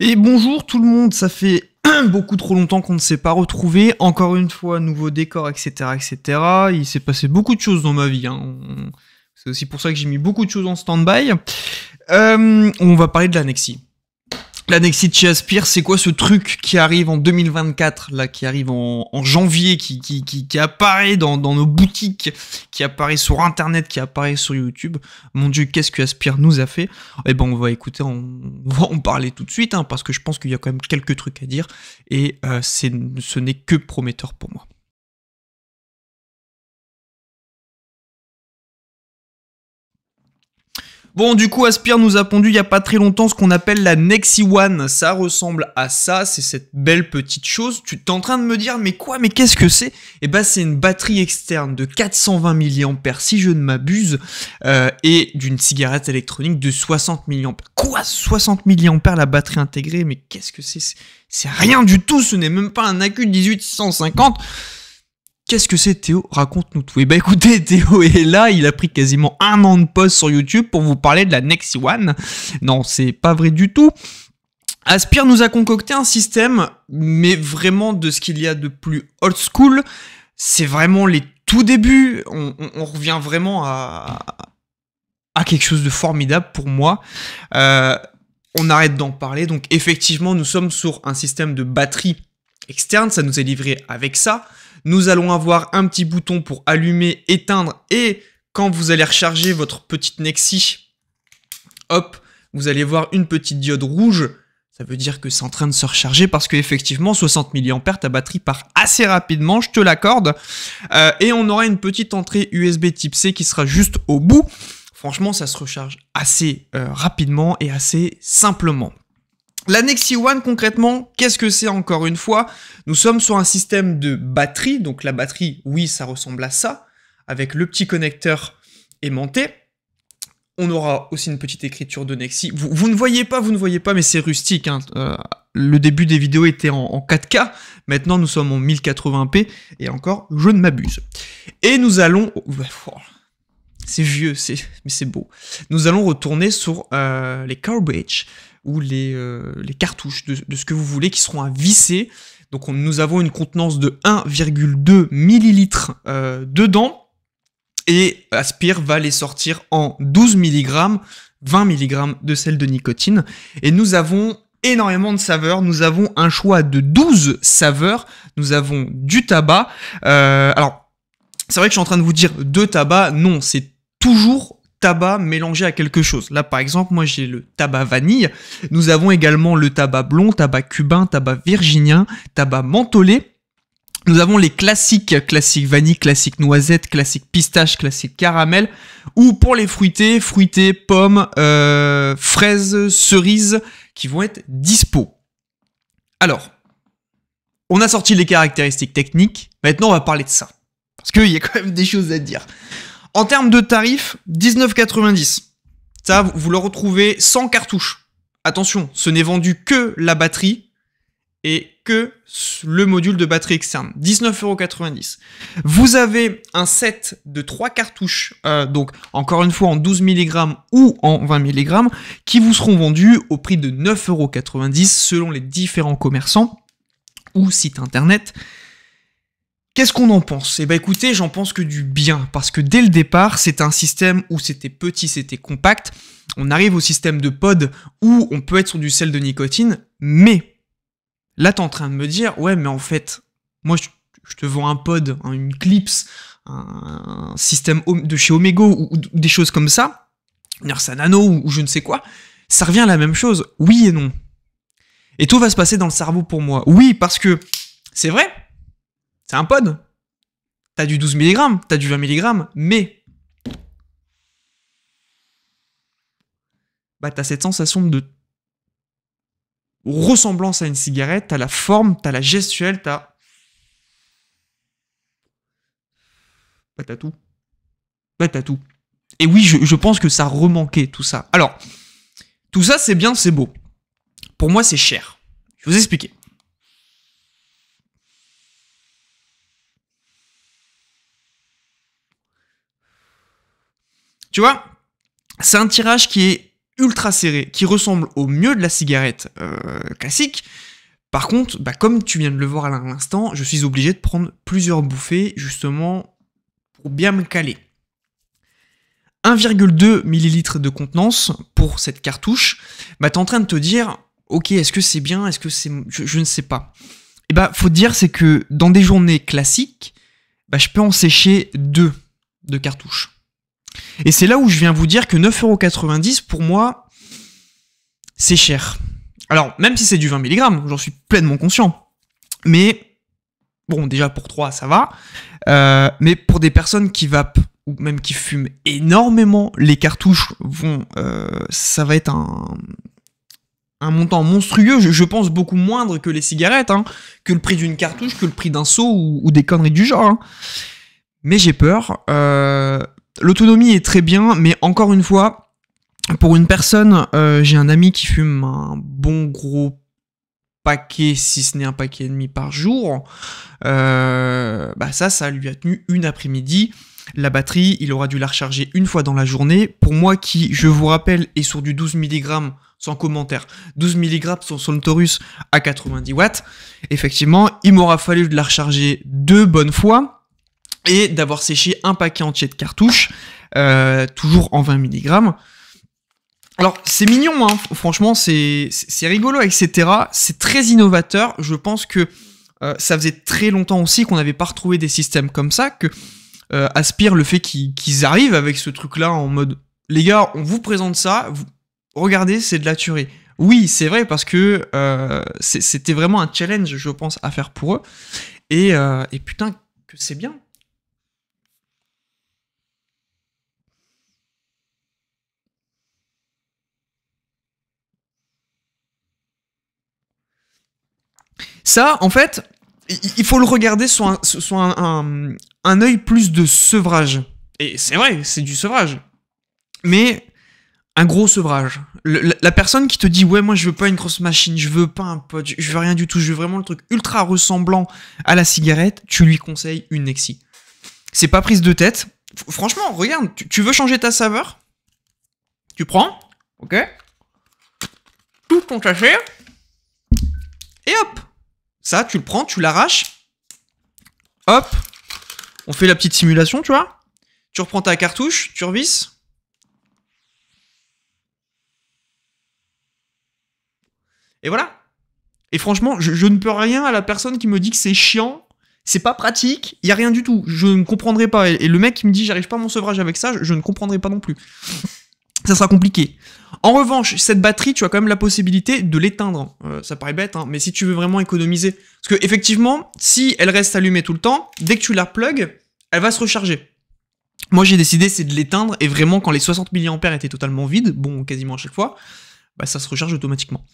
Et bonjour tout le monde, ça fait beaucoup trop longtemps qu'on ne s'est pas retrouvé. Encore une fois, nouveau décor, etc., etc. Il s'est passé beaucoup de choses dans ma vie. Hein. C'est aussi pour ça que j'ai mis beaucoup de choses en stand-by. Euh, on va parler de l'annexie. L'annexite chez Aspire, c'est quoi ce truc qui arrive en 2024, là, qui arrive en, janvier, qui, qui, qui, qui apparaît dans, nos boutiques, qui apparaît sur Internet, qui apparaît sur YouTube Mon Dieu, qu'est-ce que Aspire nous a fait Eh ben, on va écouter, on, va en parler tout de suite, hein, parce que je pense qu'il y a quand même quelques trucs à dire, et euh, ce n'est que prometteur pour moi. Bon, du coup, Aspire nous a pondu il n'y a pas très longtemps ce qu'on appelle la Nexi One. Ça ressemble à ça, c'est cette belle petite chose. Tu t'es en train de me dire, mais quoi, mais qu'est-ce que c'est Eh ben, c'est une batterie externe de 420 mAh, si je ne m'abuse, euh, et d'une cigarette électronique de 60 mAh. Quoi 60 mAh la batterie intégrée Mais qu'est-ce que c'est C'est rien du tout, ce n'est même pas un AQ 1850 Qu'est-ce que c'est Théo Raconte-nous tout. Et eh bah ben, écoutez, Théo est là, il a pris quasiment un an de pause sur YouTube pour vous parler de la Next One. Non, c'est pas vrai du tout. Aspire nous a concocté un système, mais vraiment de ce qu'il y a de plus old school. C'est vraiment les tout débuts. On, revient vraiment à, quelque chose de formidable pour moi. Euh, on arrête d'en parler. Donc effectivement, nous sommes sur un système de batterie externe. Ça nous est livré avec ça. Nous allons avoir un petit bouton pour allumer, éteindre et quand vous allez recharger votre petite Nexi, hop, vous allez voir une petite diode rouge. Ça veut dire que c'est en train de se recharger parce qu'effectivement, 60 mAh, ta batterie part assez rapidement, je te l'accorde. Euh, et on aura une petite entrée USB type C qui sera juste au bout. Franchement, ça se recharge assez euh, rapidement et assez simplement. Nexi One, concrètement, qu'est-ce que c'est encore une fois Nous sommes sur un système de batterie, donc la batterie, oui, ça ressemble à ça, avec le petit connecteur aimanté. On aura aussi une petite écriture de Nexi. Vous, ne voyez pas, vous ne voyez pas, mais c'est rustique. Hein. Euh, le début des vidéos était en, 4K, maintenant nous sommes en 1080p, et encore, je ne m'abuse. Et nous allons... Oh, c'est vieux, c'est, mais c'est beau. Nous allons retourner sur euh, les cartridges ou les, euh, les cartouches de, ce que vous voulez qui seront à visser. Donc nous avons une contenance de 1,2 millilitres euh, dedans et Aspire va les sortir en 12 mg, 20 mg de sel de nicotine. Et nous avons énormément de saveurs. Nous avons un choix de 12 saveurs. Nous avons du tabac. alors c'est vrai que je suis en train de vous dire deux tabac, Non, c'est toujours tabac mélangé à quelque chose. Là, par exemple, moi j'ai le tabac vanille. Nous avons également le tabac blond, tabac cubain, tabac virginien, tabac mentholé. Nous avons les classiques, classique vanille, classique noisette, classique pistache, classique caramel, ou pour les fruités, fruités, pommes, euh, fraises, cerises, qui vont être dispo. Alors, on a sorti les caractéristiques techniques, maintenant on va parler de ça. Parce qu'il y a quand même des choses à dire. En termes de tarif, 19,90. Ça, vous le retrouvez sans cartouche. Attention, ce n'est vendu que la batterie et que le module de batterie externe. 19,90€. Vous avez un set de 3 cartouches, euh, donc encore une fois en 12 mg ou en 20 mg, qui vous seront vendus au prix de 9,90€ selon les différents commerçants ou sites internet. Qu'est-ce qu'on en pense Eh bien, écoutez, j'en pense que du bien, parce que dès le départ, c'était un système où c'était petit, c'était compact. On arrive au système de pod où on peut être sur du sel de nicotine, mais là es en train de me dire, ouais mais en fait, moi je, te vends un pod, hein, une clips, un système de chez Omega ou, des choses comme ça, Nersa Nano ou je ne sais quoi, ça revient à la même chose, oui et non. Et tout va se passer dans le cerveau pour moi. Oui, parce que c'est vrai, c'est un pod. T'as du 12 mg, t'as du 20 mg, mais. Bah, t'as cette sensation de ressemblance à une cigarette, t'as la forme, t'as la gestuelle, t'as. Bah, t'as tout. Bah, t'as tout. Et oui, je, je, pense que ça remanquait tout ça. Alors, tout ça, c'est bien, c'est beau. Pour moi, c'est cher. Je vais vous expliquer. Tu vois, c'est un tirage qui est ultra serré, qui ressemble au mieux de la cigarette euh, classique. Par contre, bah, comme tu viens de le voir à l'instant, je suis obligé de prendre plusieurs bouffées justement pour bien me caler. 1,2 ml de contenance pour cette cartouche, bah, es en train de te dire, ok, est-ce que c'est bien, est-ce que c'est... Je, ne sais pas. Et eh bah, faut te dire, c'est que dans des journées classiques, bah, je peux en sécher deux de cartouches. Et c'est là où je viens vous dire que 9,90€ pour moi, c'est cher. Alors, même si c'est du 20 mg, j'en suis pleinement conscient. Mais, bon, déjà pour 3, ça va. Euh, mais pour des personnes qui vapent ou même qui fument énormément, les cartouches vont. Euh, ça va être un, montant monstrueux, je, pense beaucoup moindre que les cigarettes, hein, que le prix d'une cartouche, que le prix d'un seau ou, des conneries du genre. Hein. Mais j'ai peur. Euh, L'autonomie est très bien, mais encore une fois, pour une personne, euh, j'ai un ami qui fume un bon gros paquet, si ce n'est un paquet et demi par jour. Euh, bah ça, ça lui a tenu une après-midi. La batterie, il aura dû la recharger une fois dans la journée. Pour moi qui, je vous rappelle, est sur du 12 mg sans commentaire, 12 mg sur son Taurus à 90 watts, effectivement, il m'aura fallu de la recharger deux bonnes fois et d'avoir séché un paquet entier de cartouches, euh, toujours en 20 mg. Alors c'est mignon, hein. franchement c'est rigolo, etc. C'est très innovateur. Je pense que euh, ça faisait très longtemps aussi qu'on n'avait pas retrouvé des systèmes comme ça, que euh, aspire le fait qu'ils arrivent avec ce truc-là en mode les gars, on vous présente ça, regardez, c'est de la tuerie. Oui, c'est vrai parce que c'était vraiment un challenge, je pense, à faire pour eux. Et, et putain, que c'est bien. Ça, en fait, il faut le regarder sous un, œil plus de sevrage. Et c'est vrai, c'est du sevrage. Mais un gros sevrage. la, personne qui te dit ouais moi je veux pas une grosse machine, je veux pas un pote, je, veux rien du tout, je veux vraiment le truc ultra ressemblant à la cigarette, tu lui conseilles une Nexi. C'est pas prise de tête. franchement, regarde, tu, veux changer ta saveur Tu prends, ok Tout ton cachet, et hop ça, tu le prends, tu l'arraches. Hop. On fait la petite simulation, tu vois. Tu reprends ta cartouche, tu revisses. Et voilà. Et franchement, je, ne peux rien à la personne qui me dit que c'est chiant, c'est pas pratique, il y a rien du tout. Je ne comprendrai pas. Et, le mec qui me dit j'arrive pas à mon sevrage avec ça, je, je ne comprendrai pas non plus. ça sera compliqué. En revanche, cette batterie, tu as quand même la possibilité de l'éteindre. Euh, ça paraît bête, hein, mais si tu veux vraiment économiser. Parce que effectivement, si elle reste allumée tout le temps, dès que tu la plugues, elle va se recharger. Moi, j'ai décidé, c'est de l'éteindre, et vraiment, quand les 60 mAh étaient totalement vides, bon, quasiment à chaque fois, bah, ça se recharge automatiquement.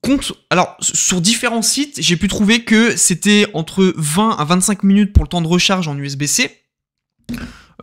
Compte, alors, sur différents sites, j'ai pu trouver que c'était entre 20 à 25 minutes pour le temps de recharge en USB-C.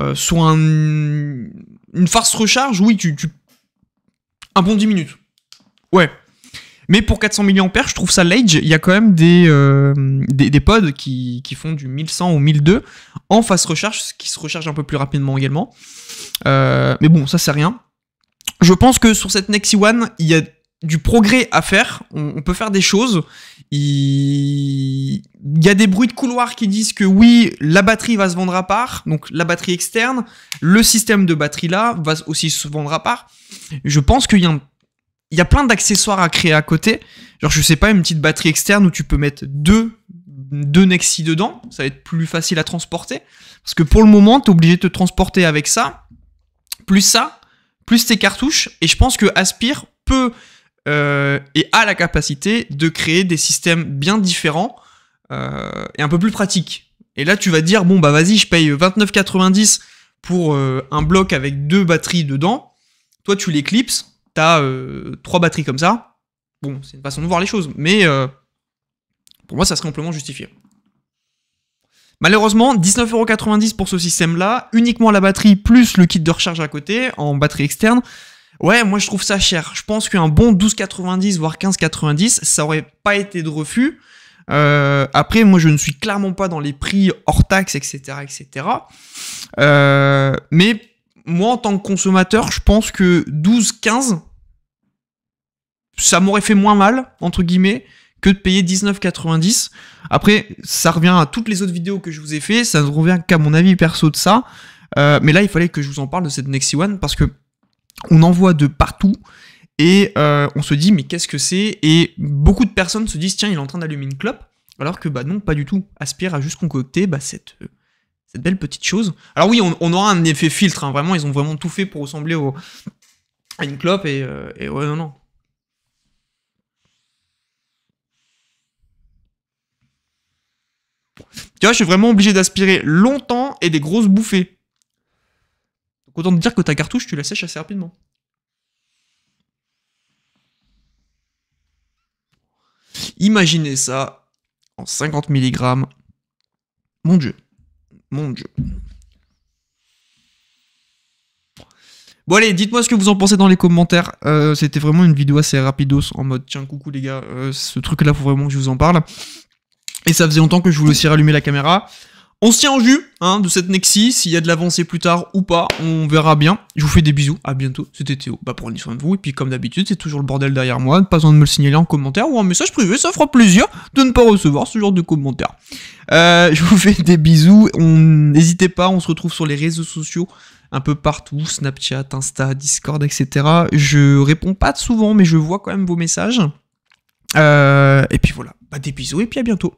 Euh, Soit une farce recharge, oui, tu, tu un bon 10 minutes. Ouais. Mais pour 400 mAh, je trouve ça lage. Il y a quand même des, euh, des, pods qui, font du 1100 au 1200 en face recharge, ce qui se recharge un peu plus rapidement également. Euh, mais bon, ça c'est rien. Je pense que sur cette Nexi One, il y a du progrès à faire, on, peut faire des choses. Il... y a des bruits de couloir qui disent que oui, la batterie va se vendre à part, donc la batterie externe, le système de batterie là va aussi se vendre à part. Je pense qu'il y a plein d'accessoires à créer à côté. Genre, je sais pas, une petite batterie externe où tu peux mettre deux, deux Nexi dedans. Ça va être plus facile à transporter. Parce que pour le moment, tu es obligé de te transporter avec ça, plus ça, plus tes cartouches. Et je pense que Aspire peut euh, et a la capacité de créer des systèmes bien différents euh, et un peu plus pratiques. Et là, tu vas dire, bon, bah vas-y, je paye 29,90 pour euh, un bloc avec deux batteries dedans. Toi, tu l'éclipses. t'as trois batteries comme ça. Bon, c'est une façon de voir les choses, mais pour moi, ça serait amplement justifié. Malheureusement, 19,90€ pour ce système-là, uniquement la batterie plus le kit de recharge à côté en batterie externe, Ouais, moi je trouve ça cher. Je pense qu'un bon 12,90 voire 15,90, ça aurait pas été de refus. Euh, après, moi je ne suis clairement pas dans les prix hors taxes, etc., etc. Euh, mais moi en tant que consommateur, je pense que 12,15, ça m'aurait fait moins mal entre guillemets que de payer 19,90. Après, ça revient à toutes les autres vidéos que je vous ai fait, ça ne revient qu'à mon avis perso de ça. Euh, mais là, il fallait que je vous en parle de cette Nexi One parce que on en voit de partout et euh, on se dit mais qu'est-ce que c'est Et beaucoup de personnes se disent tiens il est en train d'allumer une clope alors que bah non pas du tout. Aspire à juste concocter bah, euh, cette, belle petite chose. Alors oui on, aura un effet filtre hein. vraiment ils ont vraiment tout fait pour ressembler au, à une clope et, euh, et ouais non non. Tu vois, je suis vraiment obligé d'aspirer longtemps et des grosses bouffées content de dire que ta cartouche, tu la sèches assez rapidement. Imaginez ça en 50 mg. Mon Dieu. Mon Dieu. Bon allez, dites-moi ce que vous en pensez dans les commentaires. Euh, c'était vraiment une vidéo assez rapidos en mode tiens coucou les gars, euh, ce truc là faut vraiment que je vous en parle. Et ça faisait longtemps que je voulais aussi rallumer la caméra. On se tient en jus hein, de cette Nexi, s'il y a de l'avancée plus tard ou pas, on verra bien. Je vous fais des bisous, à bientôt, c'était Théo, bah prenez soin de vous, et puis comme d'habitude, c'est toujours le bordel derrière moi, pas besoin de me le signaler en commentaire ou en message privé, ça fera plaisir de ne pas recevoir ce genre de commentaires. Euh, je vous fais des bisous, n'hésitez pas, on se retrouve sur les réseaux sociaux un peu partout, Snapchat, Insta, Discord, etc. Je réponds pas souvent, mais je vois quand même vos messages. Euh, et puis voilà, bah, des bisous, et puis à bientôt.